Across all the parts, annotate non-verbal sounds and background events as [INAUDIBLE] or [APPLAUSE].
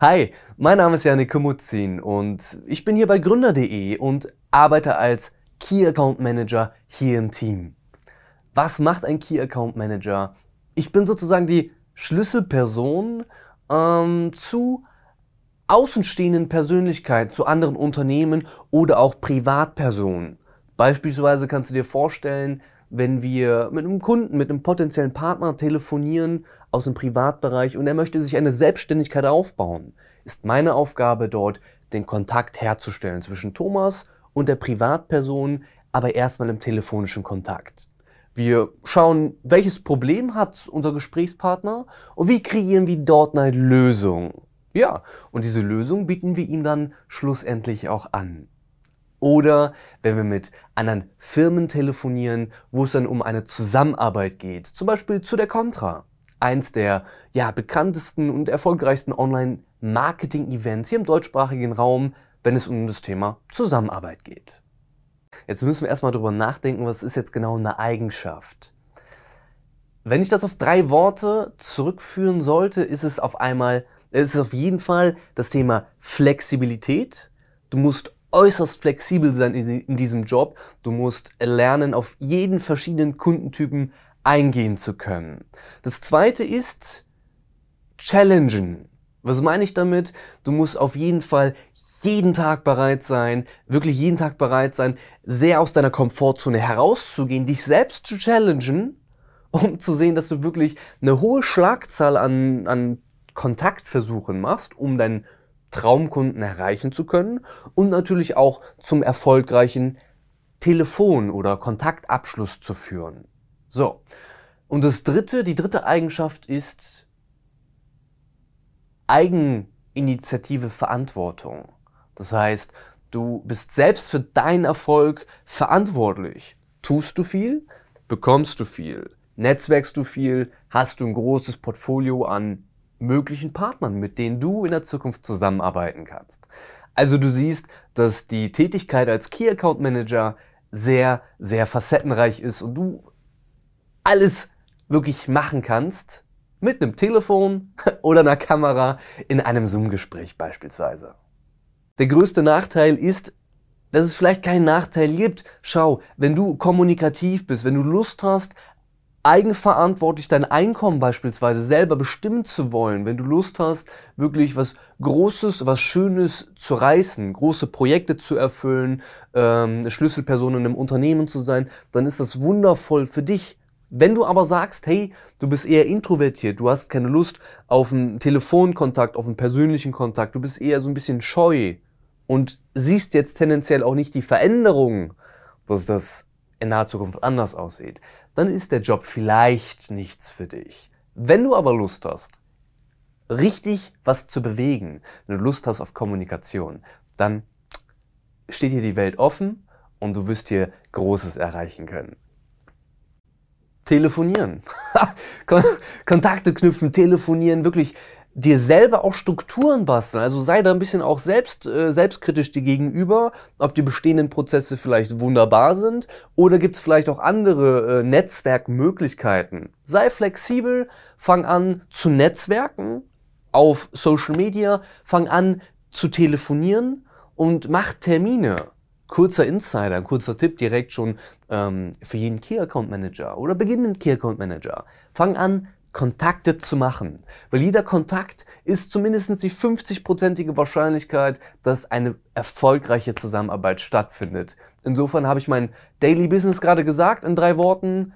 Hi, mein Name ist Janik Kumuzin und ich bin hier bei Gründer.de und arbeite als Key Account Manager hier im Team. Was macht ein Key Account Manager? Ich bin sozusagen die Schlüsselperson ähm, zu außenstehenden Persönlichkeiten, zu anderen Unternehmen oder auch Privatpersonen. Beispielsweise kannst du dir vorstellen, wenn wir mit einem Kunden, mit einem potenziellen Partner telefonieren aus dem Privatbereich und er möchte sich eine Selbstständigkeit aufbauen, ist meine Aufgabe dort, den Kontakt herzustellen zwischen Thomas und der Privatperson, aber erstmal im telefonischen Kontakt. Wir schauen, welches Problem hat unser Gesprächspartner und wie kreieren wir dort eine Lösung. Ja, und diese Lösung bieten wir ihm dann schlussendlich auch an. Oder wenn wir mit anderen Firmen telefonieren, wo es dann um eine Zusammenarbeit geht, zum Beispiel zu der Contra eins der ja, bekanntesten und erfolgreichsten Online-Marketing-Events hier im deutschsprachigen Raum, wenn es um das Thema Zusammenarbeit geht. Jetzt müssen wir erstmal darüber nachdenken, was ist jetzt genau eine Eigenschaft. Wenn ich das auf drei Worte zurückführen sollte, ist es auf einmal, ist es auf jeden Fall das Thema Flexibilität. Du musst äußerst flexibel sein in diesem Job. Du musst lernen, auf jeden verschiedenen Kundentypen eingehen zu können. Das zweite ist challengen. Was meine ich damit? Du musst auf jeden Fall jeden Tag bereit sein, wirklich jeden Tag bereit sein, sehr aus deiner Komfortzone herauszugehen, dich selbst zu challengen, um zu sehen, dass du wirklich eine hohe Schlagzahl an, an Kontaktversuchen machst, um deinen Traumkunden erreichen zu können und natürlich auch zum erfolgreichen Telefon- oder Kontaktabschluss zu führen. So. Und das dritte, die dritte Eigenschaft ist Eigeninitiative Verantwortung. Das heißt, du bist selbst für deinen Erfolg verantwortlich. Tust du viel, bekommst du viel. Netzwerkst du viel, hast du ein großes Portfolio an möglichen Partnern, mit denen du in der Zukunft zusammenarbeiten kannst. Also du siehst, dass die Tätigkeit als Key Account Manager sehr, sehr facettenreich ist und du alles wirklich machen kannst, mit einem Telefon [LAUGHS] oder einer Kamera in einem Zoom-Gespräch beispielsweise. Der größte Nachteil ist, dass es vielleicht keinen Nachteil gibt. Schau, wenn du kommunikativ bist, wenn du Lust hast, eigenverantwortlich dein Einkommen beispielsweise selber bestimmen zu wollen, wenn du Lust hast, wirklich was Großes, was Schönes zu reißen, große Projekte zu erfüllen, ähm, Schlüsselperson in einem Unternehmen zu sein, dann ist das wundervoll für dich. Wenn du aber sagst, hey, du bist eher introvertiert, du hast keine Lust auf einen Telefonkontakt, auf einen persönlichen Kontakt, du bist eher so ein bisschen scheu und siehst jetzt tendenziell auch nicht die Veränderungen, dass das in naher Zukunft anders aussieht, dann ist der Job vielleicht nichts für dich. Wenn du aber Lust hast, richtig was zu bewegen, wenn du Lust hast auf Kommunikation, dann steht dir die Welt offen und du wirst hier Großes erreichen können telefonieren. [LAUGHS] Kontakte knüpfen, telefonieren, wirklich dir selber auch Strukturen basteln. Also sei da ein bisschen auch selbst, äh, selbstkritisch dir gegenüber, ob die bestehenden Prozesse vielleicht wunderbar sind oder gibt es vielleicht auch andere äh, Netzwerkmöglichkeiten. Sei flexibel, fang an zu netzwerken auf Social Media, fang an zu telefonieren und mach Termine. Kurzer Insider, kurzer Tipp direkt schon ähm, für jeden Key Account Manager oder beginnenden Key Account Manager. Fang an, Kontakte zu machen. Weil jeder Kontakt ist zumindest die 50-prozentige Wahrscheinlichkeit, dass eine erfolgreiche Zusammenarbeit stattfindet. Insofern habe ich mein Daily Business gerade gesagt in drei Worten.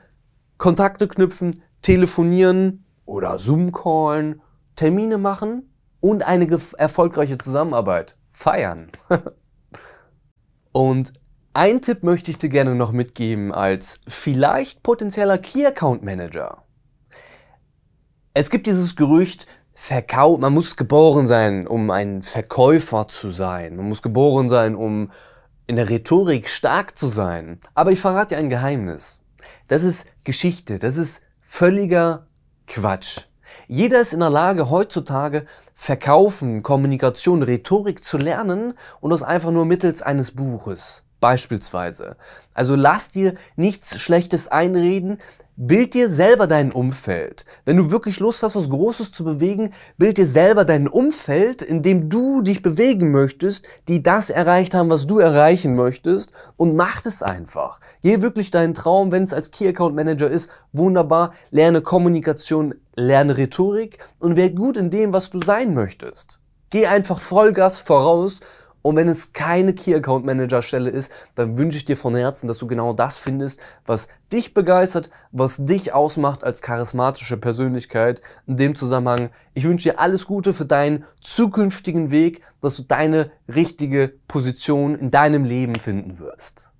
Kontakte knüpfen, telefonieren oder Zoom-Callen, Termine machen und eine erfolgreiche Zusammenarbeit feiern. [LAUGHS] Und ein Tipp möchte ich dir gerne noch mitgeben als vielleicht potenzieller Key Account Manager. Es gibt dieses Gerücht, Verkauf, man muss geboren sein, um ein Verkäufer zu sein. Man muss geboren sein, um in der Rhetorik stark zu sein. Aber ich verrate dir ein Geheimnis. Das ist Geschichte, das ist völliger Quatsch. Jeder ist in der Lage, heutzutage Verkaufen, Kommunikation, Rhetorik zu lernen und das einfach nur mittels eines Buches beispielsweise. Also lass dir nichts Schlechtes einreden, Bild dir selber dein Umfeld. Wenn du wirklich Lust hast, was Großes zu bewegen, bild dir selber dein Umfeld, in dem du dich bewegen möchtest, die das erreicht haben, was du erreichen möchtest und mach es einfach. Geh wirklich deinen Traum, wenn es als Key Account Manager ist, wunderbar, lerne Kommunikation, lerne Rhetorik und werd gut in dem, was du sein möchtest. Geh einfach Vollgas voraus und wenn es keine Key Account Manager Stelle ist, dann wünsche ich dir von Herzen, dass du genau das findest, was dich begeistert, was dich ausmacht als charismatische Persönlichkeit. In dem Zusammenhang, ich wünsche dir alles Gute für deinen zukünftigen Weg, dass du deine richtige Position in deinem Leben finden wirst.